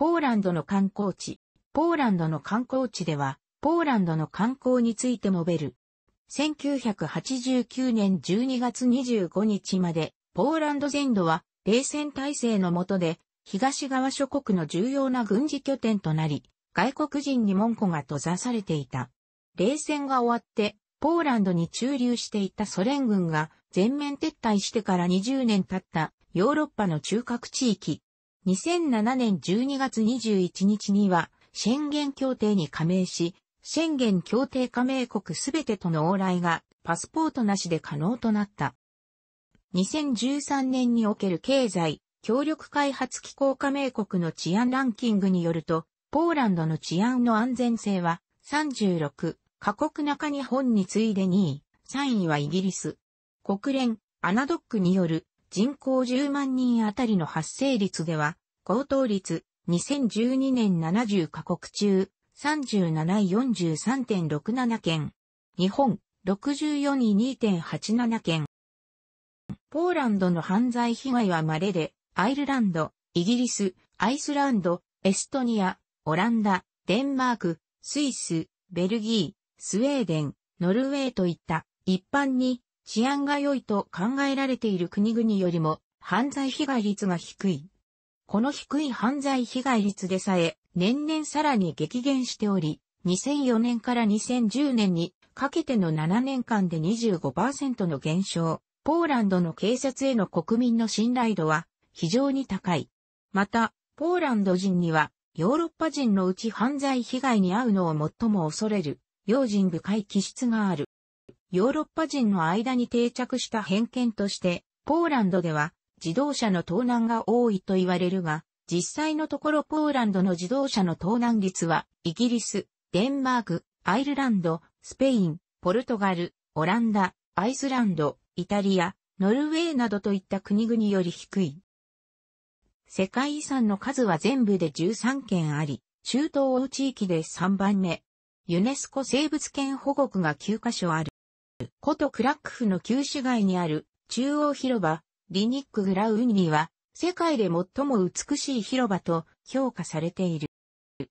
ポーランドの観光地。ポーランドの観光地では、ポーランドの観光について述べる。1989年12月25日まで、ポーランド全土は、冷戦体制の下で、東側諸国の重要な軍事拠点となり、外国人に門戸が閉ざされていた。冷戦が終わって、ポーランドに駐留していたソ連軍が全面撤退してから20年経ったヨーロッパの中核地域、2007年12月21日には、シェンゲン協定に加盟し、シェンゲン協定加盟国すべてとの往来がパスポートなしで可能となった。2013年における経済、協力開発機構加盟国の治安ランキングによると、ポーランドの治安の安全性は36過酷中日本に次いで2位、3位はイギリス。国連、アナドックによる人口10万人あたりの発生率では、高等率、2012年70カ国中、37位43.67件。日本、64位2.87件。ポーランドの犯罪被害は稀で、アイルランド、イギリス、アイスランド、エストニア、オランダ、デンマーク、スイス、ベルギー、スウェーデン、ノルウェーといった一般に治安が良いと考えられている国々よりも犯罪被害率が低い。この低い犯罪被害率でさえ年々さらに激減しており、2004年から2010年にかけての7年間で25%の減少、ポーランドの警察への国民の信頼度は非常に高い。また、ポーランド人にはヨーロッパ人のうち犯罪被害に遭うのを最も恐れる、用心深い気質がある。ヨーロッパ人の間に定着した偏見として、ポーランドでは自動車の盗難が多いと言われるが、実際のところポーランドの自動車の盗難率は、イギリス、デンマーク、アイルランド、スペイン、ポルトガル、オランダ、アイスランド、イタリア、ノルウェーなどといった国々より低い。世界遺産の数は全部で13件あり、中東欧地域で3番目。ユネスコ生物圏保護区が9カ所ある。古都クラックフの旧市街にある中央広場、リニックグラウンーは、世界で最も美しい広場と評価されている。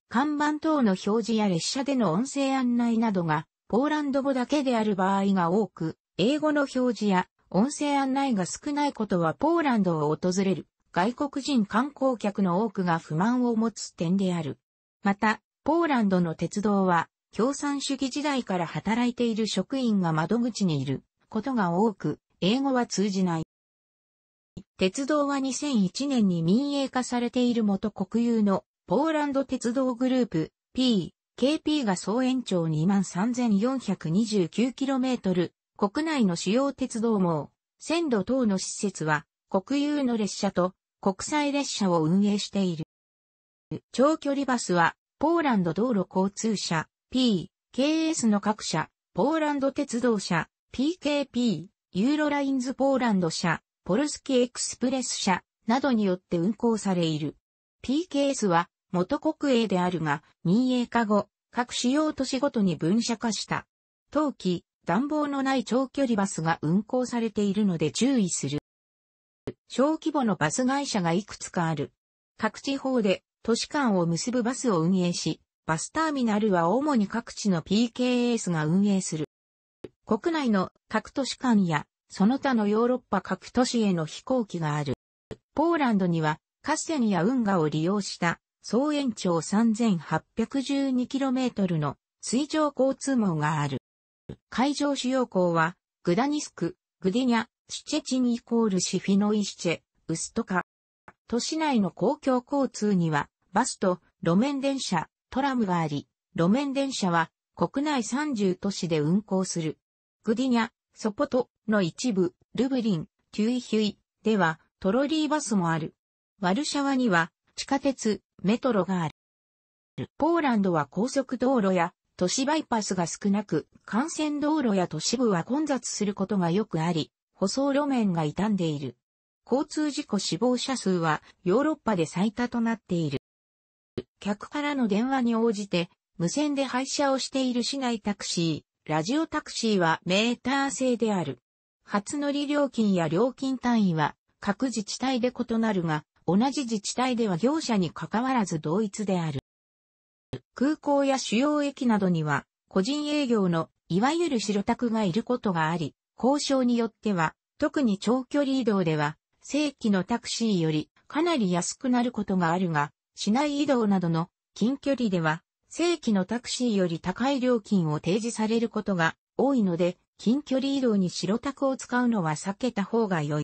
看板等の表示や列車での音声案内などが、ポーランド語だけである場合が多く、英語の表示や音声案内が少ないことはポーランドを訪れる外国人観光客の多くが不満を持つ点である。また、ポーランドの鉄道は共産主義時代から働いている職員が窓口にいることが多く、英語は通じない。鉄道は2001年に民営化されている元国有のポーランド鉄道グループ P、KP が総延長 23,429km、国内の主要鉄道網、線路等の施設は国有の列車と国際列車を運営している。長距離バスはポーランド道路交通社 P、KS の各社、ポーランド鉄道社、PKP、ユーロラインズポーランド社、ポルスキエクスプレス社などによって運行されいる。PKS は元国営であるが民営化後、各主要都市ごとに分社化した。冬季、暖房のない長距離バスが運行されているので注意する。小規模のバス会社がいくつかある。各地方で都市間を結ぶバスを運営し、バスターミナルは主に各地の PKS が運営する。国内の各都市間やその他のヨーロッパ各都市への飛行機がある。ポーランドにはカッセンや運河を利用した総延長 3812km の水上交通網がある。海上主要港はグダニスク、グディニャ、シチェチンイコールシフィノイシチェ、ウストカ。都市内の公共交通にはバスと路面電車、トラムがあり、路面電車は国内30都市で運行する。グディニャ、ソポトの一部、ルブリン、キュイヒュイではトロリーバスもある。ワルシャワには地下鉄、メトロがある。ポーランドは高速道路や都市バイパスが少なく、幹線道路や都市部は混雑することがよくあり、舗装路面が傷んでいる。交通事故死亡者数はヨーロッパで最多となっている。客からの電話に応じて、無線で配車をしている市内タクシー、ラジオタクシーはメーター制である。初乗り料金や料金単位は各自治体で異なるが、同じ自治体では業者に関わらず同一である。空港や主要駅などには、個人営業の、いわゆる白タクがいることがあり、交渉によっては、特に長距離移動では、正規のタクシーよりかなり安くなることがあるが、市内移動などの近距離では、正規のタクシーより高い料金を提示されることが多いので、近距離移動に白タクを使うのは避けた方が良い。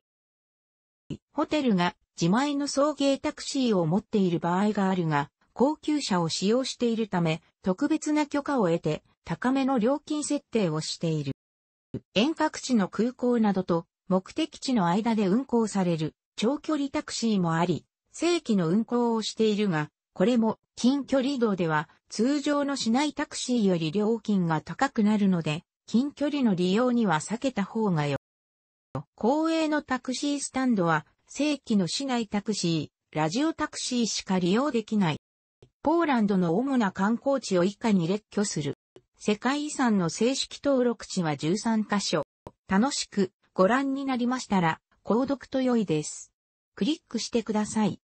ホテルが自前の送迎タクシーを持っている場合があるが、高級車を使用しているため、特別な許可を得て、高めの料金設定をしている。遠隔地の空港などと目的地の間で運行される長距離タクシーもあり、正規の運行をしているが、これも近距離移動では通常の市内タクシーより料金が高くなるので、近距離の利用には避けた方がよ。公営のタクシースタンドは正規の市内タクシー、ラジオタクシーしか利用できない。ポーランドの主な観光地を以下に列挙する。世界遺産の正式登録地は13カ所。楽しくご覧になりましたら、購読と良いです。クリックしてください。